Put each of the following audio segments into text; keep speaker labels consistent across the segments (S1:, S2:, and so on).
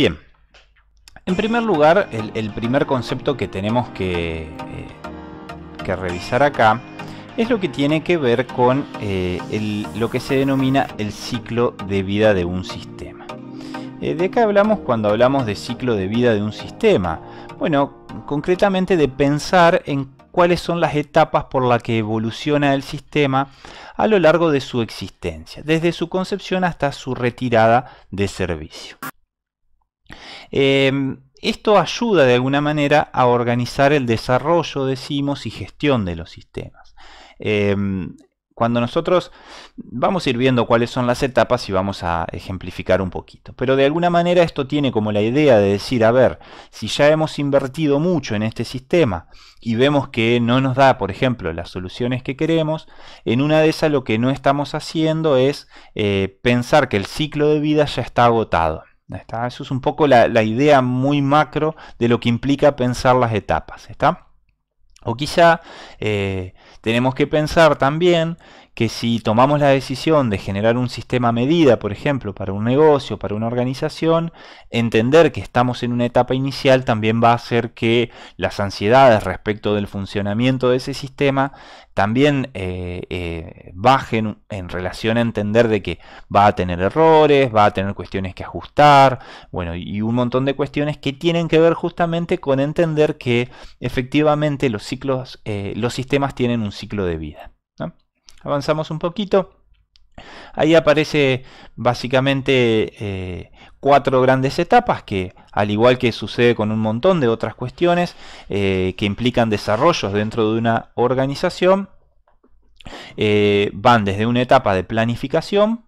S1: Bien, en primer lugar, el, primer concepto que tenemos eh, que, revisar acá es lo que tiene que ver con eh, lo que se denomina el ciclo de vida de un sistema. Eh, ¿De qué hablamos cuando hablamos de ciclo de vida de un sistema? Bueno, concretamente de pensar en cuáles son las etapas por las que evoluciona el sistema a lo largo de su existencia, desde su concepción hasta su retirada de servicio. Em, esto ayuda de alguna manera a organizar el desarrollo, decimos, y gestión de los sistemas. Em, cuando nosotros vamos a ir viendo cuáles son las etapas y vamos a ejemplificar un poquito. Pero de alguna manera esto tiene como la idea de decir, a ver, si ya hemos invertido mucho en este sistema y vemos que no nos da, por ejemplo, las soluciones que queremos, en una de esas lo que no estamos haciendo es eh, pensar que el ciclo de vida ya está agotado. Eso es un poco la, idea muy macro de lo que implica pensar las etapas. ¿está? O quizá eh, tenemos que pensar también que si tomamos la decisión de generar un sistema medida, por ejemplo, para un negocio, para una organización, entender que estamos en una etapa inicial también va a hacer que las ansiedades respecto del funcionamiento de ese sistema también eh, eh, bajen en relación a entender de que va a tener errores, va a tener cuestiones que ajustar, bueno, y un montón de cuestiones que tienen que ver justamente con entender que efectivamente los ciclos, eh, los sistemas tienen un ciclo de vida. Avanzamos un poquito. Ahí aparece básicamente eh, cuatro grandes etapas que, al igual que sucede con un montón de otras cuestiones eh, que implican desarrollos dentro de una organización, eh, van desde una etapa de planificación,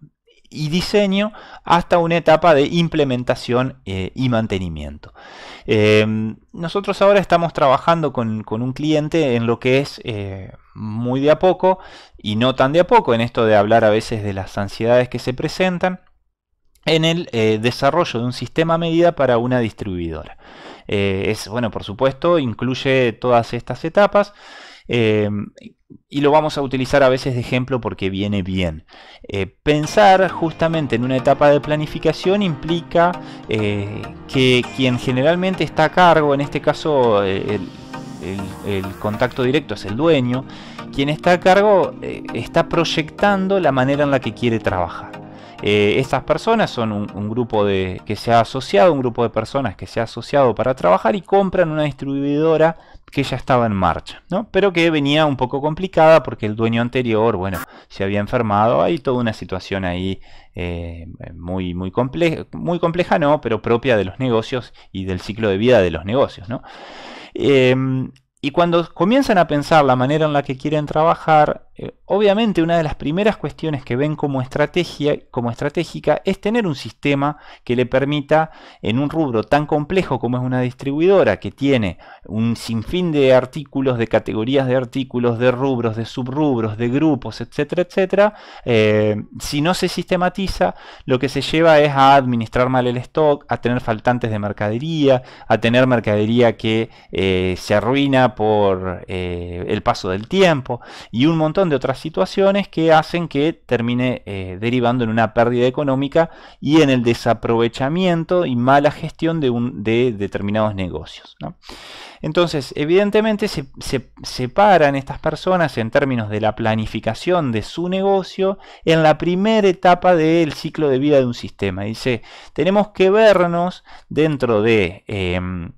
S1: y diseño hasta una etapa de implementación eh, y mantenimiento. Em, nosotros ahora estamos trabajando con, un cliente en lo que es eh, muy de a poco y no tan de a poco en esto de hablar a veces de las ansiedades que se presentan en el eh, desarrollo de un sistema medida para una distribuidora. es bueno, por supuesto, incluye todas estas etapas. Em, y lo vamos a utilizar a veces de ejemplo porque viene bien. Eh, pensar justamente en una etapa de planificación implica eh, que quien generalmente está a cargo, en este caso eh, el, contacto directo es el dueño, quien está a cargo está proyectando la manera en la que quiere trabajar. estas personas son un, un, grupo de, que se ha asociado, un grupo de personas que se ha asociado para trabajar y compran una distribuidora que ya estaba en marcha, ¿no? pero que venía un poco complicada porque el dueño anterior, bueno, se había enfermado, hay toda una situación ahí eh, muy, muy, compleja, muy compleja, no, pero propia de los negocios y del ciclo de vida de los negocios. ¿no? Eh, y cuando comienzan a pensar la manera en la que quieren trabajar, eh, obviamente una de las primeras cuestiones que ven como, estrategia, como estratégica es tener un sistema que le permita en un rubro tan complejo como es una distribuidora que tiene un sinfín de artículos, de categorías de artículos, de rubros, de subrubros, de grupos, etcétera, etcétera. Eh, si no se sistematiza, lo que se lleva es a administrar mal el stock, a tener faltantes de mercadería, a tener mercadería que eh, se arruina por el paso del tiempo y un montón de otras situaciones que hacen que termine eh, derivando en una pérdida económica y en el desaprovechamiento y mala gestión de, determinados negocios. Entonces, evidentemente se, separan estas personas en términos de la planificación de su negocio en la primera etapa del ciclo de vida de un sistema. Dice, tenemos que vernos dentro de... Em,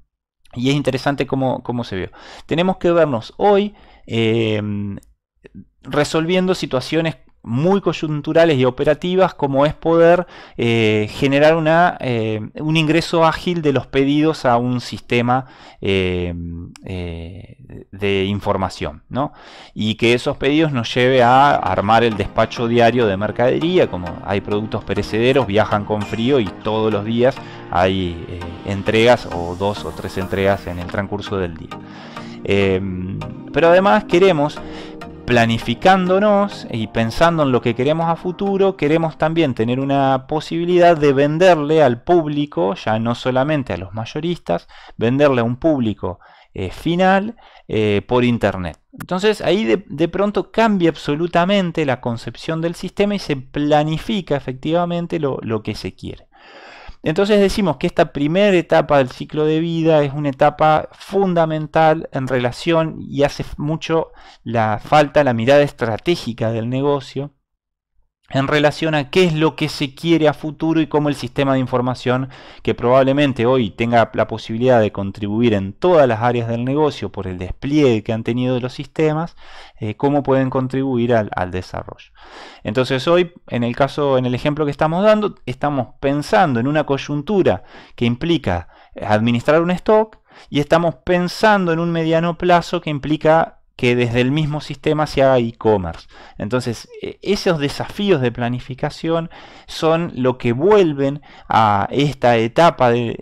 S1: y es interesante cómo, cómo, se ve Tenemos que vernos hoy em, resolviendo situaciones muy coyunturales y operativas como es poder eh, generar una, eh, un ingreso ágil de los pedidos a un sistema eh, de información ¿no? y que esos pedidos nos lleve a armar el despacho diario de mercadería como hay productos perecederos viajan con frío y todos los días hay entregas o dos o tres entregas en el transcurso del día pero además queremos planificándonos y pensando en lo que queremos a futuro, queremos también tener una posibilidad de venderle al público, ya no solamente a los mayoristas, venderle a un público eh, final eh, por Internet. Entonces ahí de, pronto cambia absolutamente la concepción del sistema y se planifica efectivamente lo que se quiere. Entonces decimos que esta primera etapa del ciclo de vida es una etapa fundamental en relación y hace mucho la falta la mirada estratégica del negocio en relación a qué es lo que se quiere a futuro y cómo el sistema de información que probablemente hoy tenga la posibilidad de contribuir en todas las áreas del negocio por el despliegue que han tenido de los sistemas, eh, cómo pueden contribuir al, al, desarrollo. Entonces hoy, en el caso, en el ejemplo que estamos dando, estamos pensando en una coyuntura que implica administrar un stock y estamos pensando en un mediano plazo que implica que desde el mismo sistema se haga e-commerce. Entonces, e, esos desafíos de planificación son lo que vuelven a esta etapa del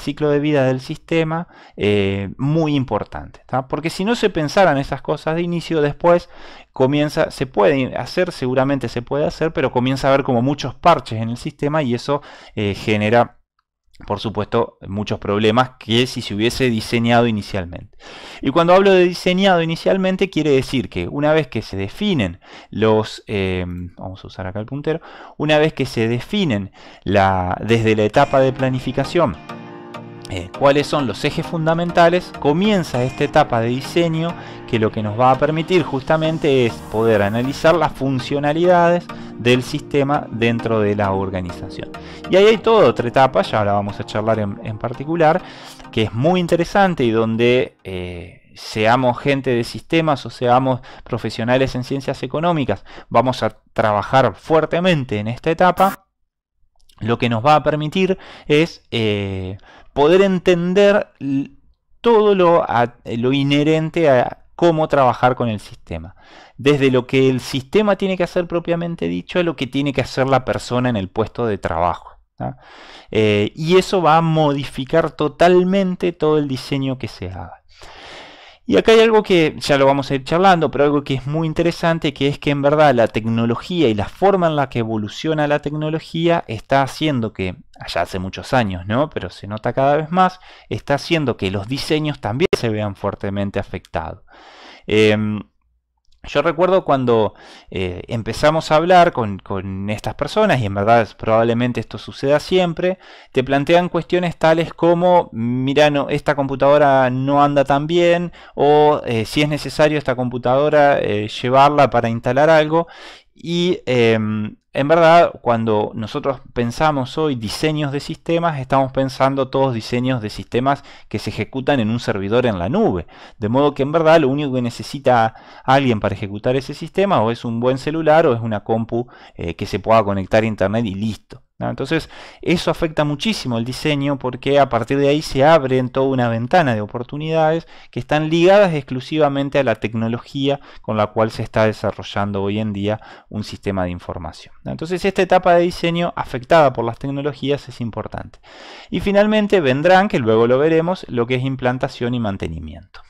S1: ciclo de vida del sistema eh, muy importante. Porque si no se pensaran esas cosas de inicio, después comienza, se puede hacer, seguramente se puede hacer, pero comienza a haber como muchos parches en el sistema y eso eh, genera por supuesto, muchos problemas que si se hubiese diseñado inicialmente. Y cuando hablo de diseñado inicialmente, quiere decir que una vez que se definen los... Eh, vamos a usar acá el puntero. Una vez que se definen desde la etapa de planificación eh, cuáles son los ejes fundamentales, comienza esta etapa de diseño que lo que nos va a permitir justamente es poder analizar las funcionalidades, del sistema dentro de la organización. Y ahí hay toda otra etapa, ya la vamos a charlar en, particular, que es muy interesante y donde... Eh, seamos gente de sistemas o seamos profesionales en ciencias económicas, vamos a trabajar fuertemente en esta etapa, lo que nos va a permitir es eh, poder entender todo lo, lo inherente a, cómo trabajar con el sistema. Desde lo que el sistema tiene que hacer propiamente dicho a lo que tiene que hacer la persona en el puesto de trabajo. Eh, y eso va a modificar totalmente todo el diseño que se haga. Y acá hay algo que ya lo vamos a ir charlando, pero algo que es muy interesante, que es que en verdad la tecnología y la forma en la que evoluciona la tecnología está haciendo que, allá hace muchos años, ¿no? Pero se nota cada vez más, está haciendo que los diseños también se vean fuertemente afectados. Em, yo recuerdo cuando eh, empezamos a hablar con, estas personas, y en verdad probablemente esto suceda siempre, te plantean cuestiones tales como, mira, no, esta computadora no anda tan bien, o eh, si es necesario esta computadora eh, llevarla para instalar algo, y em, en verdad, cuando nosotros pensamos hoy diseños de sistemas, estamos pensando todos diseños de sistemas que se ejecutan en un servidor en la nube. De modo que en verdad lo único que necesita alguien para ejecutar ese sistema o es un buen celular o es una compu eh, que se pueda conectar a internet y listo. Entonces, eso afecta muchísimo el diseño porque a partir de ahí se abre toda una ventana de oportunidades que están ligadas exclusivamente a la tecnología con la cual se está desarrollando hoy en día un sistema de información. Entonces, esta etapa de diseño afectada por las tecnologías es importante. Y finalmente vendrán, que luego lo veremos, lo que es implantación y mantenimiento.